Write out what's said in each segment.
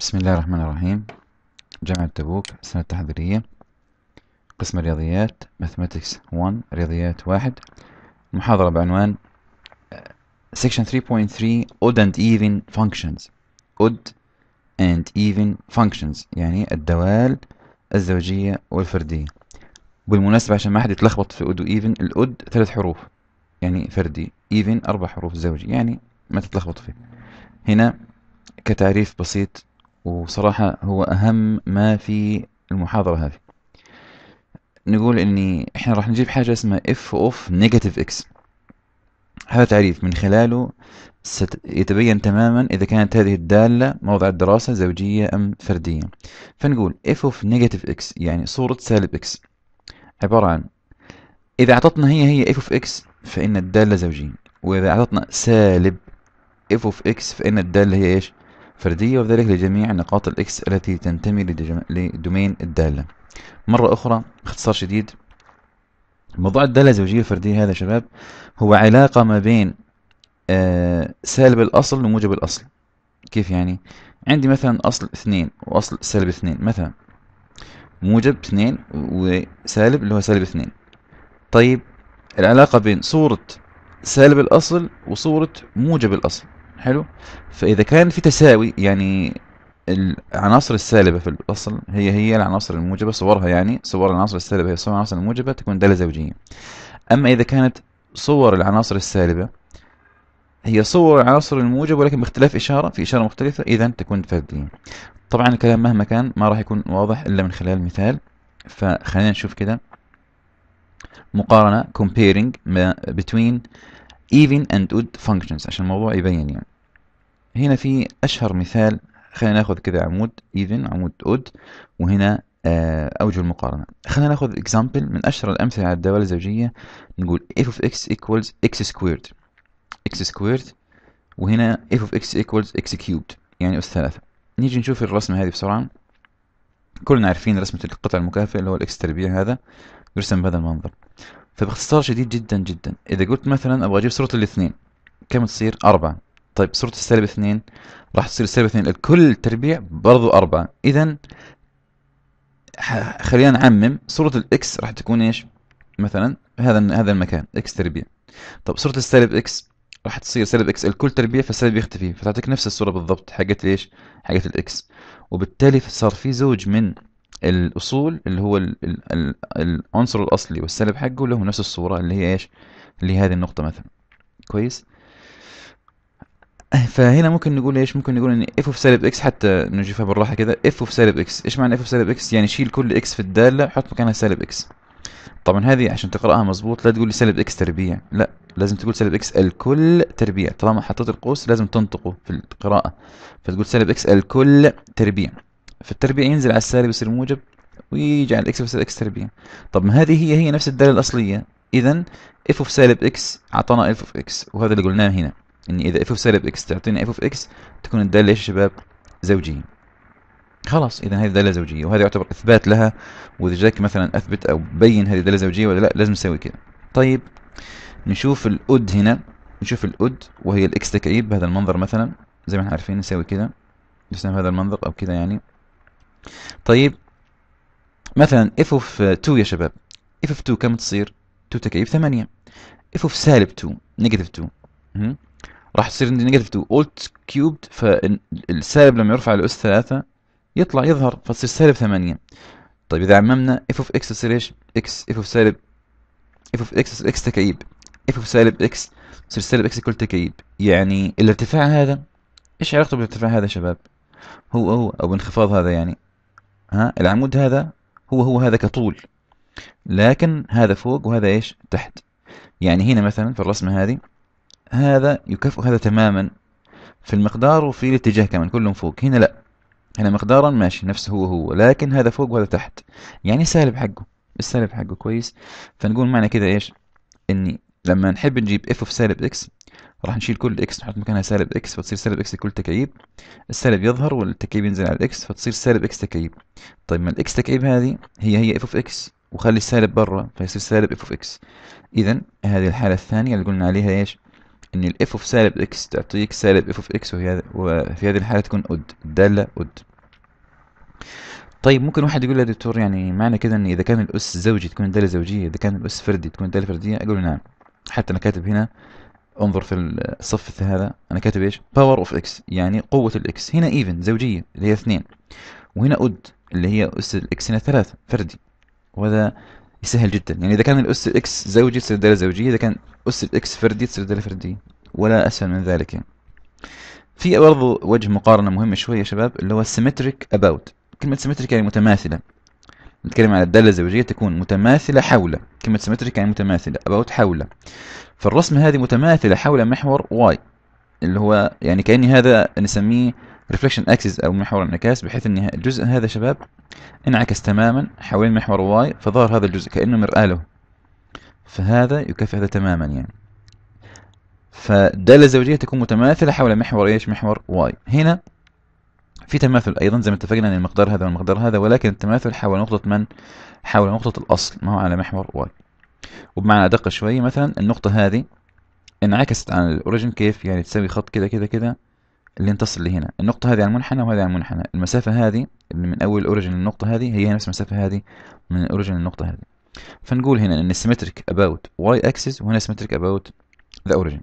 بسم الله الرحمن الرحيم جامعة تبوك السنة التحضيرية قسم الرياضيات Mathematics 1 رياضيات 1 محاضرة بعنوان آه، Section 3.3 Odd and Even Functions Odd and Even Functions يعني الدوال الزوجية والفردية بالمناسبة عشان ما حد يتلخبط في Odd و Even الأود ثلاث حروف يعني فردي Even أربع حروف زوجي يعني ما تتلخبطوا فيه هنا كتعريف بسيط وصراحة هو أهم ما في المحاضرة هذه نقول إني إحنا راح نجيب حاجة اسمها اف اوف نيجاتيف اكس هذا تعريف من خلاله يتبين تماما إذا كانت هذه الدالة موضع الدراسة زوجية أم فردية فنقول f of negative x يعني صورة سالب x عبارة عن إذا أعطتنا هي هي f of x فإن الدالة زوجية وإذا أعطتنا سالب f of x فإن الدالة هي إيش فردية وذلك لجميع نقاط الإكس التي تنتمي لدومين الدالة مرة أخرى باختصار شديد موضوع الدالة الزوجية الفردية هذا شباب هو علاقة ما بين آه، سالب الأصل وموجب الأصل كيف يعني؟ عندي مثلا أصل اثنين وأصل سالب اثنين مثلا موجب اثنين وسالب اللي هو سالب اثنين طيب العلاقة بين صورة سالب الأصل وصورة موجب الأصل حلو فاذا كان في تساوي يعني العناصر السالبه في الاصل هي هي العناصر الموجبه صورها يعني صور العناصر السالبه هي صور العناصر الموجبه تكون داله زوجيه اما اذا كانت صور العناصر السالبه هي صور العناصر الموجبة ولكن باختلاف اشاره في اشاره مختلفه اذا تكون فرديه طبعا الكلام مهما كان ما راح يكون واضح الا من خلال مثال فخلينا نشوف كده مقارنه comparing between even and odd functions عشان الموضوع يبين يعني هنا في أشهر مثال خلينا ناخذ كذا عمود ايفن عمود اود وهنا آه، اوجه المقارنه خلينا ناخذ اكزامبل من اشهر الامثله على الدوال الزوجيه نقول f of x equals x squared x squared وهنا f of x equals x cubed يعني اس ثلاثة نيجي نشوف الرسمه هذه بسرعه كلنا عارفين رسمه القطع المكافئ اللي هو الاكس تربيع هذا يرسم بهذا المنظر فباختصار شديد جدا جدا اذا قلت مثلا ابغى اجيب صوره الاثنين كم تصير أربعة طيب صورة السالب اثنين راح تصير سالب اثنين الكل تربيع برضو أربعة إذا خلينا نعمم صورة الإكس راح تكون إيش مثلا هذا هذا المكان إكس تربيع طيب صورة السالب إكس راح تصير سالب إكس الكل تربيع فالسالب يختفي فتعطيك نفس الصورة بالضبط حقت إيش حقت الإكس وبالتالي صار في زوج من الأصول اللي هو العنصر الأصلي والسالب حقه له نفس الصورة اللي هي إيش اللي هي هذه النقطة مثلا كويس إيه، فهنا ممكن نقول ايش ممكن نقول ان اف اوف سالب اكس حتى نجيبها بالراحه كده اف اوف سالب اكس ايش معنى اف اوف سالب اكس يعني شيل كل اكس في الداله حط مكانها سالب اكس طبعا هذه عشان تقراها مظبوط لا تقول لي سالب اكس تربيع لا لازم تقول سالب اكس الكل تربيع طالما حطيت القوس لازم تنطقه في القراءه فتقول سالب اكس الكل تربيع فالتربيع ينزل على السالب يصير موجب ويجي على الاكس بس اكس تربيع طب ما هذه هي هي نفس الداله الاصليه اذا اف اوف سالب اكس اعطانا اف اوف اكس وهذا اللي قلناه هنا ان يعني اذا اف اوف سالب اكس تعطينا اف اوف اكس تكون الداله ايش يا شباب زوجيه خلاص اذا هذه داله زوجيه وهذا يعتبر اثبات لها واذا جاك مثلا اثبت او بين هذه داله زوجيه ولا لا لازم نسوي كذا. طيب نشوف الاود هنا نشوف الاود وهي الإكس تكعيب بهذا المنظر مثلا زي ما احنا عارفين نسوي كذا نسوي هذا المنظر أو كذا يعني طيب مثلا اف اوف 2 يا شباب اف اوف 2 كم تصير؟ 2 تكعيب 8 اف اوف سالب 2 نيجاتيف 2 راح تصير عندي نيجاتيف 2 اولت كيوبد فالسالب لما يرفع الاس 3 يطلع يظهر فتصير سالب 8 طيب اذا عممنا اف اوف اكس تصير ايش؟ اكس اف اوف سالب اف اوف اكس اكس تكعيب اف اوف سالب اكس تصير سالب اكس كل تكعيب يعني الارتفاع هذا ايش علاقته بالارتفاع هذا يا شباب؟ هو هو او بانخفاض هذا يعني ها العمود هذا هو هو هذا كطول لكن هذا فوق وهذا ايش؟ تحت يعني هنا مثلا في الرسمه هذه هذا يكافئ هذا تماما في المقدار وفي الاتجاه كمان كلهم فوق هنا لا هنا مقدارا ماشي نفسه هو هو لكن هذا فوق وهذا تحت يعني سالب حقه السالب حقه كويس فنقول معنى كده ايش اني لما نحب نجيب اف اوف سالب اكس راح نشيل كل اكس نحط مكانها سالب اكس فتصير سالب اكس لكل تكعيب السالب يظهر والتكعيب ينزل على الاكس فتصير سالب اكس تكعيب طيب ما الاكس تكعيب هذه هي هي اف اوف اكس وخلي السالب برا فيصير سالب اف اوف اكس اذا هذه الحاله الثانيه اللي قلنا عليها ايش ان الاف اوف سالب اكس تعطيك سالب اف اوف اكس وهي وفي هذه الحاله تكون اود الداله اود طيب ممكن واحد يقول يا دكتور يعني معنى كده ان اذا كان الاس زوجي تكون الداله زوجيه اذا كان الاس فردي تكون الداله فرديه اقول نعم حتى انا كاتب هنا انظر في الصف هذا انا كاتب ايش باور اوف اكس يعني قوه الاكس هنا ايفن زوجيه اللي هي اثنين وهنا اود اللي هي اس الاكس هنا ثلاثه فردي وهذا سهل جدا يعني اذا كان الاس اكس زوجي تصير داله زوجيه اذا كان اس الاكس فردي تصير داله فرديه ولا اسهل من ذلك يعني في برضه وجه مقارنه مهم شويه يا شباب اللي هو سيمتريك اباوت كلمه سيمتريك يعني متماثله نتكلم عن الداله الزوجيه تكون متماثله حول كلمه سيمتريك يعني متماثله اباوت حول فالرسمه هذه متماثله حول محور واي اللي هو يعني كاني هذا نسميه ريفليكشن اكسس او محور انعكاس بحيث ان الجزء هذا شباب انعكس تماما حوالين محور واي فظهر هذا الجزء كانه مرآة له فهذا يكافئ هذا تماما يعني فالدالة الزوجية تكون متماثلة حول محور ايش محور واي هنا في تماثل ايضا زي ما اتفقنا ان المقدار هذا والمقدار هذا ولكن التماثل حول نقطة من حول نقطة الاصل ما هو على محور واي وبمعنى ادق شوي مثلا النقطة هذه انعكست عن الاوريجن كيف يعني تسوي خط كذا كذا كذا اللي تصل لهنا النقطة هذه على المنحنى وهذه على المنحنى المسافة هذه اللي من أول الأوريجن للنقطة هذه هي نفس المسافة هذه من الأوريجن للنقطة هذه فنقول هنا إن السيمتريك about y axis وهنا سيمتريك about the origin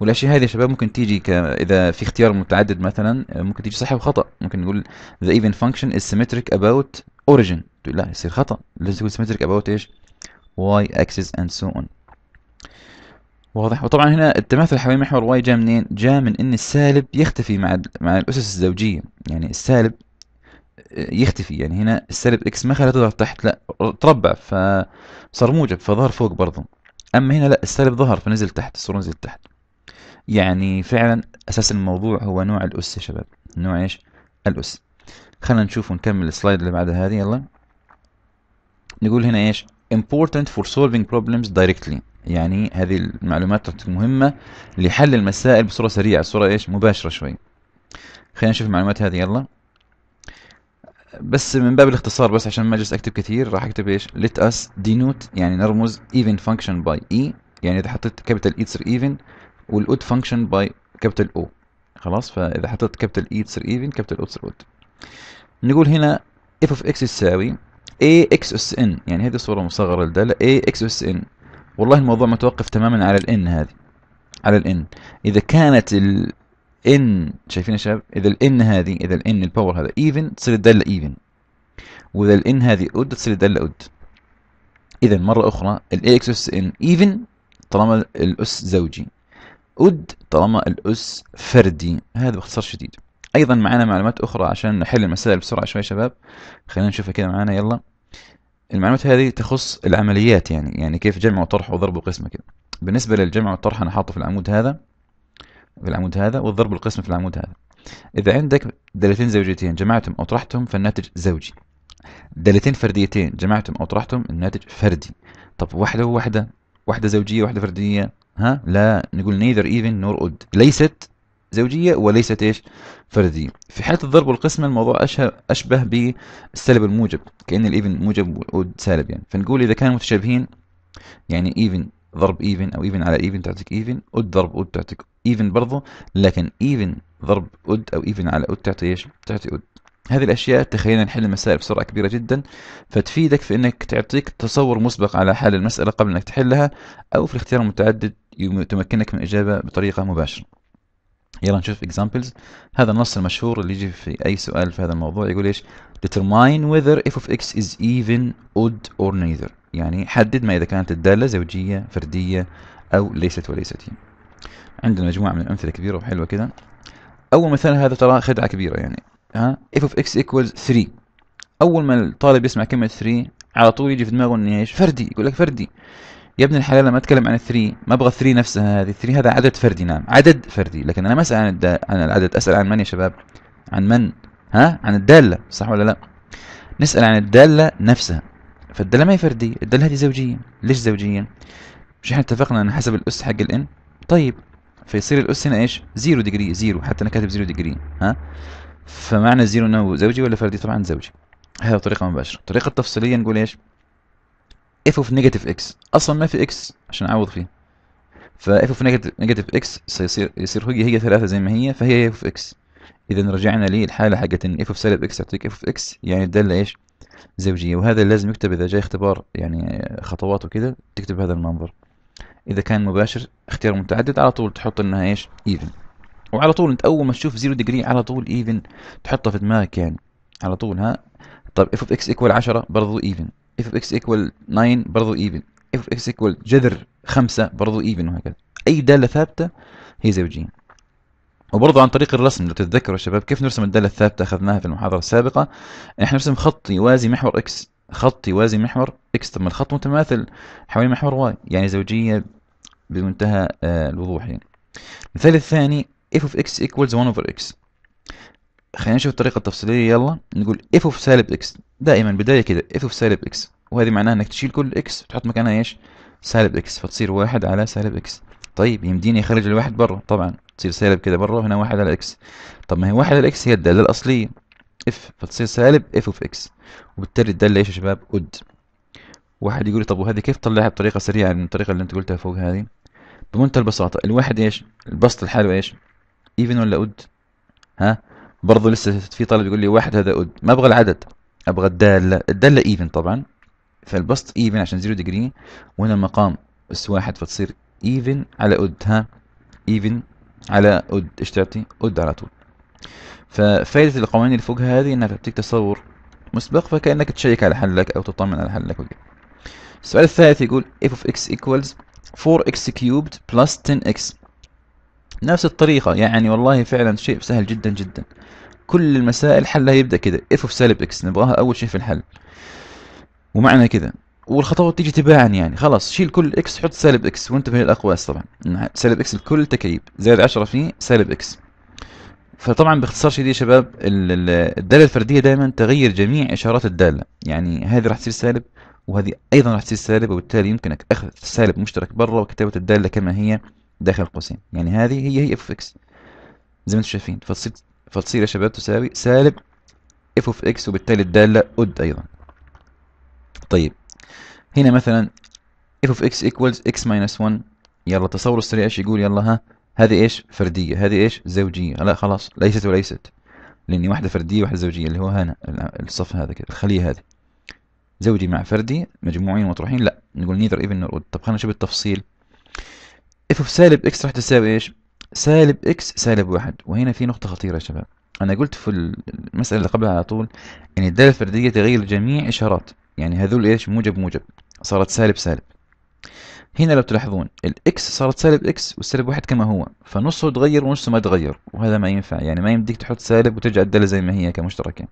والأشياء هذه يا شباب ممكن تيجي ك... إذا في اختيار متعدد مثلا ممكن تيجي صح وخطأ ممكن نقول the even function is symmetric about origin لا يصير خطأ لازم تقول symmetric about ايش y axis and so on واضح وطبعا هنا التماثل حوالين محور واي جاء منين؟ جاء من ان السالب يختفي مع مع الاسس الزوجيه يعني السالب آه، يختفي يعني هنا السالب اكس ما خلى تظهر تحت لا تربع فصار موجب فظهر فوق برضه اما هنا لا السالب ظهر فنزل تحت الصوره نزلت تحت يعني فعلا اساس الموضوع هو نوع الاس يا شباب نوع ايش؟ الاس خلينا نشوف ونكمل السلايد اللي بعدها هذه يلا نقول هنا ايش؟ important for solving problems directly يعني هذه المعلومات مهمة لحل المسائل بصورة سريعة بصورة ايش مباشرة شوي خلينا نشوف المعلومات هذه يلا بس من باب الاختصار بس عشان ما اجلس اكتب كثير راح اكتب ايش let us denote يعني نرمز even function by e يعني اذا حطيت كابيتال e تصير even odd function by كابيتال o خلاص فاذا حطيت كابيتال e تصير even كابيتال o تصير odd نقول هنا f of x يساوي a x اس n يعني هذه صورة مصغرة لده a x اس n والله الموضوع متوقف تماما على الان هذه على الان اذا كانت الان شايفين يا شباب اذا الان هذه اذا الان الباور هذا ايفن تصير الداله ايفن واذا الان هذه اود تصير الداله اود اذا مره اخرى اكس اس ان ايفن طالما الاس زوجي اود طالما الاس فردي هذا باختصار شديد ايضا معانا معلومات اخرى عشان نحل المسائل بسرعه شويه يا شباب خلينا نشوفها كده معانا يلا المعلومات هذه تخص العمليات يعني يعني كيف جمع وطرح وضرب وقسمة كده بالنسبة للجمع والطرح أنا حاطه في العمود هذا في العمود هذا والضرب والقسمة في العمود هذا إذا عندك دالتين زوجيتين جمعتهم أو طرحتهم فالناتج زوجي دالتين فرديتين جمعتهم أو طرحتهم الناتج فردي طب واحدة وواحدة واحدة زوجية واحدة فردية ها لا نقول neither even nor odd ليست زوجية وليست إيش فردية في حالة الضرب والقسمة الموضوع أشبه بالسلب الموجب كأن الإيفن موجب وسالب سالب يعني فنقول إذا كانوا متشابهين يعني إيفن ضرب إيفن أو إيفن على إيفن تعطيك إيفن أود ضرب أود تعطيك إيفن برضه لكن إيفن ضرب أود أو إيفن على أود تعطي إيش تعطي أود هذه الأشياء تخلينا نحل المسائل بسرعة كبيرة جدا فتفيدك في أنك تعطيك تصور مسبق على حال المسألة قبل أنك تحلها أو في الاختيار المتعدد تمكنك من الإجابة بطريقة مباشرة يلا نشوف examples هذا النص المشهور اللي يجي في اي سؤال في هذا الموضوع يقول ايش determine whether f of x is even odd or neither يعني حدد ما اذا كانت الداله زوجيه فرديه او ليست وليست عندنا مجموعه من الامثله كبيره وحلوه كده اول مثال هذا ترى خدعه كبيره يعني ها f of x equals 3 اول ما الطالب يسمع كلمه 3 على طول يجي في دماغه ان ايش فردي يقول لك فردي يا ابن الحلال لما اتكلم عن الثري ما ابغى الثري نفسها هذه الثري هذا عدد فردي نعم عدد فردي لكن انا ما اسال عن عن العدد اسال عن من يا شباب عن من ها عن الداله صح ولا لا نسال عن الداله نفسها فالداله ما هي فرديه الداله هذه زوجيه ليش زوجيه مش احنا اتفقنا ان حسب الاس حق الان طيب فيصير الاس هنا ايش زيرو ديجري زيرو حتى انا كاتب زيرو ديجري ها فمعنى زيرو انه زوجي ولا فردي طبعا زوجي هذا طريقه مباشره الطريقه التفصيليه نقول ايش اف اوف نيجاتيف اكس اصلا ما في اكس عشان اعوض فيه فاف اوف نيجاتيف اكس سيصير يصير هي هي 3 زي ما هي فهي اف اوف اكس اذا رجعنا للحاله حقت ان اف اوف سالب اكس تعطيك اف اوف اكس يعني الداله ايش زوجيه وهذا لازم يكتب اذا جاي اختبار يعني خطوات وكذا تكتب هذا المنظر اذا كان مباشر اختيار متعدد على طول تحط انها ايش ايفن وعلى طول انت اول ما تشوف 0 ديجري على طول ايفن تحطها في دماغك يعني على طول ها طب اف اوف اكس ايكوال 10 برضه ايفن اف اوف اكس ايكوال 9 برضه ايفن اف اوف اكس ايكوال جذر 5 برضه ايفن وهكذا اي داله ثابته هي زوجيه وبرضه عن طريق الرسم لو تتذكروا يا شباب كيف نرسم الداله الثابته اخذناها في المحاضره السابقه احنا نرسم خط يوازي محور اكس خط يوازي محور اكس طب ما الخط متماثل حوالين محور واي يعني زوجيه بمنتهى آه، الوضوح يعني المثال الثاني اف اوف اكس ايكوالز 1 اوفر اكس خلينا نشوف الطريقة التفصيلية يلا نقول اف اوف سالب اكس دائما بداية كده اف اوف سالب اكس وهذه معناها انك تشيل كل اكس وتحط مكانها ايش سالب اكس فتصير واحد على سالب اكس طيب يمديني اخرج الواحد برا طبعا تصير سالب كده برا وهنا واحد على اكس طب ما هي واحد على اكس هي الدالة الأصلية اف فتصير سالب اف اوف اكس وبالتالي الدالة ايش يا شباب اود واحد يقول طب وهذه كيف تطلعها بطريقة سريعة من الطريقة اللي انت قلتها فوق هذه بمنتهى البساطة الواحد ايش البسط لحاله ايش ايفن ولا اود؟ ها برضه لسه في طالب يقول لي واحد هذا اد ما ابغى العدد ابغى الداله الداله ايفن طبعا فالبسط ايفن عشان زيرو ديجري وهنا المقام اس واحد فتصير ايفن على اد ها ايفن على اد ايش تعطي اد على طول ففائده القوانين اللي فوق هذه انها تعطيك تصور مسبق فكانك تشيك على حلك او تطمن على حلك وكذا السؤال الثالث يقول f of x equals 4x cubed plus 10x نفس الطريقة يعني والله فعلا شيء سهل جدا جدا كل المسائل حلها يبدأ كده اف اوف سالب اكس نبغاها اول شيء في الحل ومعنى كده والخطوات تيجي تباعا يعني خلاص شيل كل اكس حط سالب اكس وانتبه للاقواس طبعا سالب اكس لكل تكعيب زائد 10 في سالب اكس فطبعا باختصار شديد يا شباب الداله الفرديه دائما تغير جميع اشارات الداله يعني هذه راح تصير سالب وهذه ايضا راح تصير سالب وبالتالي يمكنك اخذ السالب مشترك برا وكتابه الداله كما هي داخل قوسين يعني هذه هي هي اف اكس زي ما انتم شايفين فتصير فتصير يا شباب تساوي سالب اف اوف اكس وبالتالي الداله اد ايضا طيب هنا مثلا اف اوف اكس ايكوالز اكس ماينس 1 يلا التصور السريع ايش يقول يلا ها هذه ايش فرديه هذه ايش زوجيه لا خلاص ليست وليست لاني واحده فرديه واحده زوجيه اللي هو هنا الصف هذا كده الخليه هذه زوجي مع فردي مجموعين مطروحين لا نقول نيذر ايفن نور طب خلينا نشوف التفصيل اف اوف سالب اكس راح تساوي ايش سالب اكس سالب واحد وهنا في نقطة خطيرة يا شباب انا قلت في المسألة اللي قبلها على طول ان الدالة الفردية تغير جميع اشارات يعني هذول ايش موجب موجب صارت سالب سالب هنا لو تلاحظون الاكس صارت سالب اكس والسالب واحد كما هو فنصه تغير ونصه ما تغير وهذا ما ينفع يعني ما يمديك تحط سالب وترجع الدالة زي ما هي كمشتركة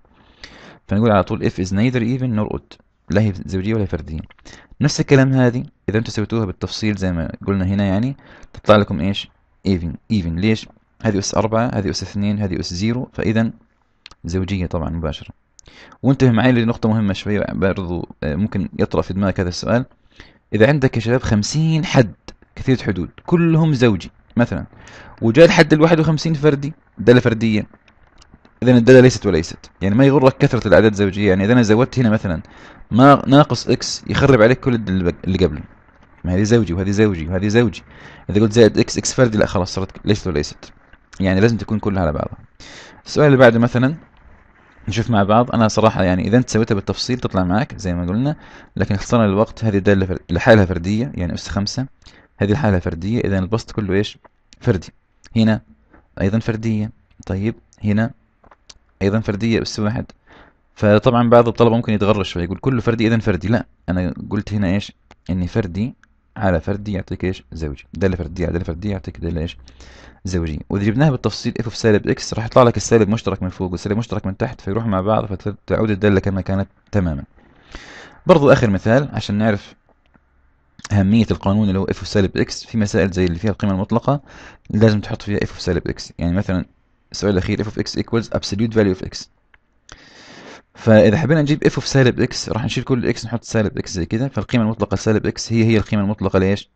فنقول على طول اف از نيذر ايفن نور اود لا هي زوجية ولا هي فردية نفس الكلام هذه إذا أنتم سويتوها بالتفصيل زي ما قلنا هنا يعني تطلع لكم إيش ايفن ايفن ليش هذه أس أربعة هذه أس اثنين هذه أس زيرو فإذا زوجية طبعا مباشرة وانتبه معي لنقطة مهمة شوية برضو آه، ممكن يطرأ في دماغك هذا السؤال إذا عندك يا شباب خمسين حد كثيرة حدود كلهم زوجي مثلا وجاء الحد الواحد وخمسين فردي ده فردية اذا الداله ليست وليست يعني ما يغرك كثره الاعداد الزوجيه يعني اذا انا زودت هنا مثلا ما ناقص اكس يخرب عليك كل اللي قبله ما هذه زوجي وهذه زوجي وهذه زوجي اذا قلت زائد اكس اكس فردي لا خلاص صارت ليست وليست يعني لازم تكون كلها على بعضها السؤال اللي بعده مثلا نشوف مع بعض انا صراحه يعني اذا انت سويتها بالتفصيل تطلع معك زي ما قلنا لكن اختصارا للوقت هذه داله لحالها فرديه يعني اس 5 هذه لحالها فرديه اذا البسط كله ايش فردي هنا ايضا فرديه طيب هنا ايضا فرديه بس واحد فطبعا بعض الطلبه ممكن يتغرش يقول كل فردي اذا فردي لا انا قلت هنا ايش اني فردي على فردي يعطيك ايش زوجي داله فرديه على داله فرديه يعطيك داله ايش زوجي واذا جبناها بالتفصيل اف اوف سالب اكس راح يطلع لك السالب مشترك من فوق والسالب مشترك من تحت فيروح مع بعض فتعود الداله كما كانت تماما برضو اخر مثال عشان نعرف أهمية القانون اللي هو اف اوف سالب اكس في مسائل زي اللي فيها القيمة المطلقة لازم تحط فيها اف اوف سالب اكس يعني مثلا السؤال الاخير اف اوف اكس ايكوالز ابسوليوت فاليو اوف اكس فاذا حبينا نجيب اف اوف سالب اكس راح نشيل كل اكس نحط سالب اكس زي كده فالقيمه المطلقه سالب اكس هي هي القيمه المطلقه لايش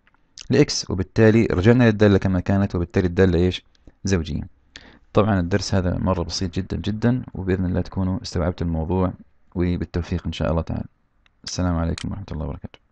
لاكس وبالتالي رجعنا للداله كما كانت وبالتالي الداله ايش زوجيه طبعا الدرس هذا مره بسيط جدا جدا وباذن الله تكونوا استوعبتوا الموضوع وبالتوفيق ان شاء الله تعالى السلام عليكم ورحمه الله وبركاته